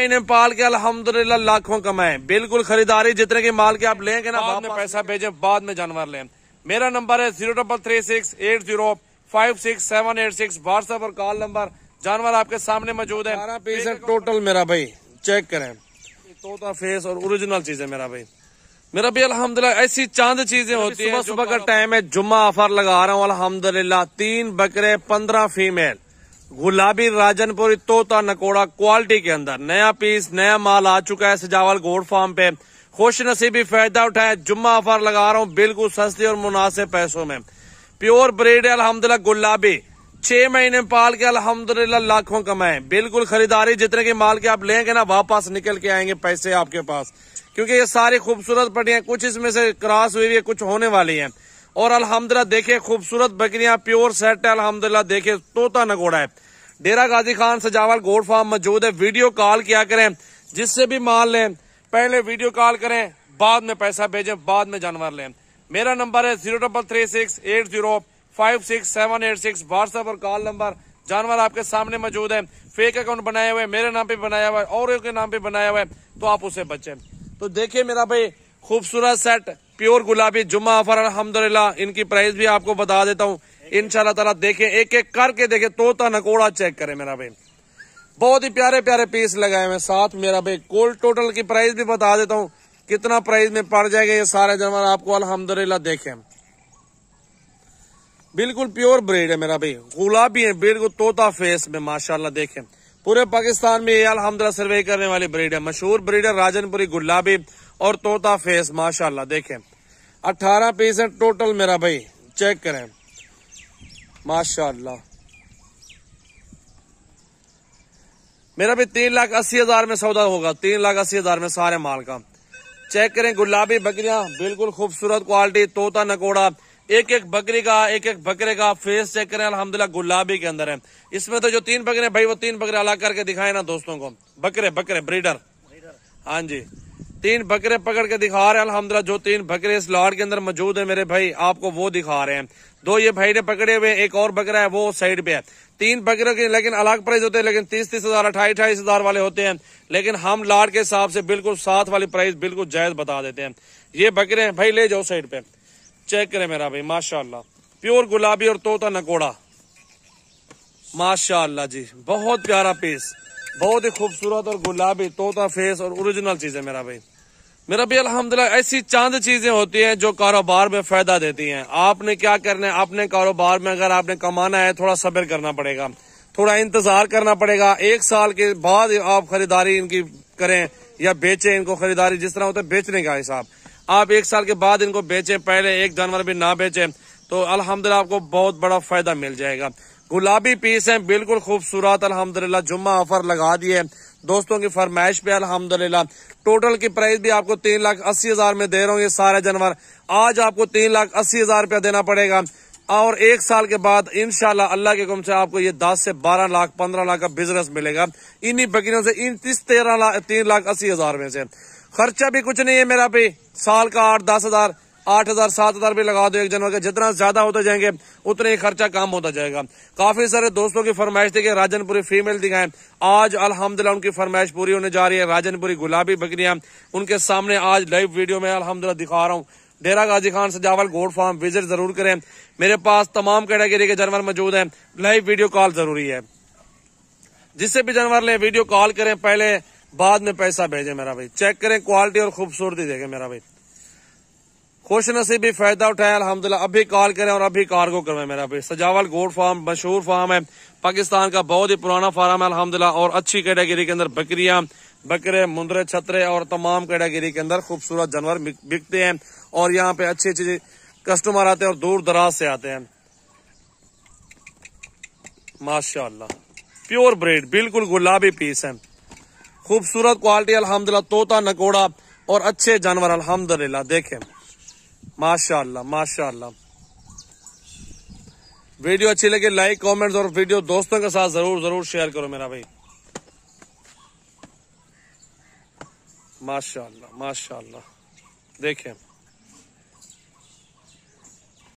महीने पाल के अल्हम्दुलिल्लाह लाखों कमाए बिल्कुल खरीदारी जितने के माल के आप लेंगे ना बाद में पैसा भेजे बाद में जानवर लें मेरा नंबर है zero double three six eight zero five six seven eight six WhatsApp और कॉल नंबर जानवर आपके सामने मौजूद है पीस है टोटल मेरा भाई चेक करें तोता फेस और ओरिजिनल चीज है मेरा भाई मेरा भी अल्हम्दुलिल्लाह ऐसी चांद चीजें होती है सुबह का टाइम है जुम्मा ऑफर लगा रहा हूँ अल्हम्दुलिल्लाह तीन बकरे पंद्रह फीमेल गुलाबी राजनपुरी तोता नकोड़ा क्वालिटी के अंदर नया पीस नया माल आ चुका है सजावल गोड फार्म पे खुश नसीबी फायदा उठाए जुम्मा ऑफर लगा रहा हूँ बिल्कुल सस्ती और मुनासिब पैसों में प्योर ब्रेड अलहमदुल्ला गुलाबी छह महीने पाल के अलहमदुल्ला लाखों कमाए बिल्कुल खरीदारी जितने के माल के आप लेंगे ना वापस निकल के आएंगे पैसे आपके पास क्योंकि ये सारी खूबसूरत पटियां कुछ इसमें से क्रॉस हुई है कुछ होने वाली है और अलहमदिल्ला देखे खूबसूरत बकरियां प्योर सेट है अलहमदिल्ला देखे तोता नगोड़ा है डेरा गाजी खान सजावल गोड फार्म मौजूद है वीडियो कॉल किया करें जिससे भी माल लें पहले वीडियो कॉल करें बाद में पैसा भेजें बाद में जानवर लें मेरा नंबर है zero double three six eight zero five six seven eight six WhatsApp और कॉल नंबर जानवर आपके सामने मौजूद है फेक अकाउंट बनाए हुए है मेरे नाम पे बनाया हुआ है और के नाम पे बनाया हुआ है तो आप उसे बचें तो देखिए मेरा भाई खूबसूरत सेट प्योर गुलाबी जुम्मा ऑफर अलहमदुल्ला इनकी प्राइस भी आपको बता देता हूँ इन तला देखें एक एक करके देखें तोता नकोड़ा चेक करें मेरा भाई बहुत ही प्यारे प्यारे पीस लगाए हुए साथ मेरा भाई कोल्ड टोटल की प्राइस भी बता देता हूँ कितना प्राइस में पड़ जाएगा ये सारे जानवर आपको अलहमदुल्ला देखें बिल्कुल प्योर ब्रीड है मेरा भाई गुलाबी है बिल्कुल तोता फेस में माशाल्लाह देखें पूरे पाकिस्तान में ये अलहमदुल्ला सर्वे करने वाली ब्रीड है मशहूर ब्रीड है राजनपुरी गुलाबी और तोता फेस माशाल्लाह देखें 18 पीस है टोटल मेरा भाई चेक करें माशाल्लाह मेरा भी तीन लाख अस्सी हजार में सौदा होगा तीन लाख अस्सी हजार में सारे माल का चेक करें गुलाबी बकरियां बिल्कुल खूबसूरत क्वालिटी तोता नकोड़ा एक एक बकरी का एक एक बकरे का फेस चेक करें अलहमदिल्ला गुलाबी के अंदर है इसमें तो जो तीन बकरे भाई वो तीन बकरे अलग करके दिखाए ना दोस्तों को बकरे बकरे ब्रीडर हाँ जी तीन बकरे पकड़ के दिखा रहे हैं अलहमदुल्ला जो तीन बकरे इस लाड़ के अंदर मौजूद है मेरे भाई आपको वो दिखा रहे हैं दो ये भाई ने पकड़े हुए एक और बकरा है वो साइड पे है तीन बकरों के लेकिन अलग प्राइस होते हैं लेकिन तीस तीस हजार अठाई अठाईस हजार वाले होते हैं लेकिन हम लाड के हिसाब से बिल्कुल साथ वाली प्राइस बिल्कुल जायज बता देते हैं ये बकरे हैं भाई ले जाओ साइड पे चेक करें मेरा भाई माशाला प्योर गुलाबी और तोता नकोड़ा माशाला जी बहुत प्यारा पीस बहुत ही खूबसूरत और गुलाबी तोता फेस और ओरिजिनल चीज है मेरा भाई मेरा भी अलहमदिल्ला ऐसी चांद चीजें होती हैं जो कारोबार में फायदा देती हैं आपने क्या करना है अपने कारोबार में अगर आपने कमाना है थोड़ा सब्र करना पड़ेगा थोड़ा इंतजार करना पड़ेगा एक साल के बाद आप खरीदारी इनकी करें या बेचें इनको खरीदारी जिस तरह होता है बेचने का हिसाब आप एक साल के बाद इनको बेचें पहले एक जानवर भी ना बेचें तो अलहमदिल्ला आपको बहुत बड़ा फायदा मिल जाएगा गुलाबी पीस है बिल्कुल खूबसूरत अलहमदल्ला जुम्मा ऑफर लगा दिए दोस्तों की फरमाइश पे अलहमदल्ला टोटल की प्राइस भी आपको तीन लाख अस्सी हजार में दे रहा हूँ ये सारे जानवर आज आपको तीन लाख अस्सी हजार रूपया देना पड़ेगा और एक साल के बाद इनशाला अल्लाह के हुक्म से आपको ये दस से बारह लाख पंद्रह लाख का बिजनेस मिलेगा इन्हीं बकरियों से इन तीस तेरह लाख तीन लाख अस्सी हजार में से खर्चा भी कुछ नहीं है मेरा पे साल का आठ दस हजार आठ हजार सात हजार भी लगा दो एक जनवर का जितना ज्यादा होते जाएंगे उतने ही खर्चा कम होता जाएगा काफी सारे दोस्तों की फरमाइश थी कि राजनपुरी फीमेल दिखाएं आज अल्हम्दुलिल्लाह उनकी फरमाइश पूरी होने जा रही है राजनपुरी गुलाबी बकरियां उनके सामने आज लाइव वीडियो में अलहमदुल्ला दिखा रहा हूँ डेरा गाजी खान सजावल गोड फार्म विजिट जरूर करें मेरे पास तमाम कैटेगरी के जानवर मौजूद है लाइव वीडियो कॉल जरूरी है जिससे भी जानवर ले वीडियो कॉल करें पहले बाद में पैसा भेजे मेरा भाई चेक करें क्वालिटी और खूबसूरती देखे मेरा भाई खुश नसीब भी फायदा उठाया अलहमदुल्ला अभी कॉल करें और अभी कार्गो करवाए मेरा भी सजावल गोड फार्म मशहूर फार्म है पाकिस्तान का बहुत ही पुराना फार्म है अलहमदिल्ला और अच्छी कैटेगरी के अंदर बकरियां बकरे मुंदरे छतरे और तमाम कैटेगरी के अंदर खूबसूरत जानवर बिकते हैं और यहाँ पे अच्छे अच्छी कस्टमर आते हैं और दूर दराज से आते हैं माशा प्योर ब्रेड बिल्कुल गुलाबी पीस है खूबसूरत क्वालिटी अलहमदुल्ला तोता नकोड़ा और अच्छे जानवर अलहमदिल्ला देखें माशाल्लाह माशाल्लाह वीडियो अच्छी लगे लाइक कमेंट्स और वीडियो दोस्तों के साथ जरूर जरूर शेयर करो मेरा भाई माशाल्लाह माशाल्लाह देखें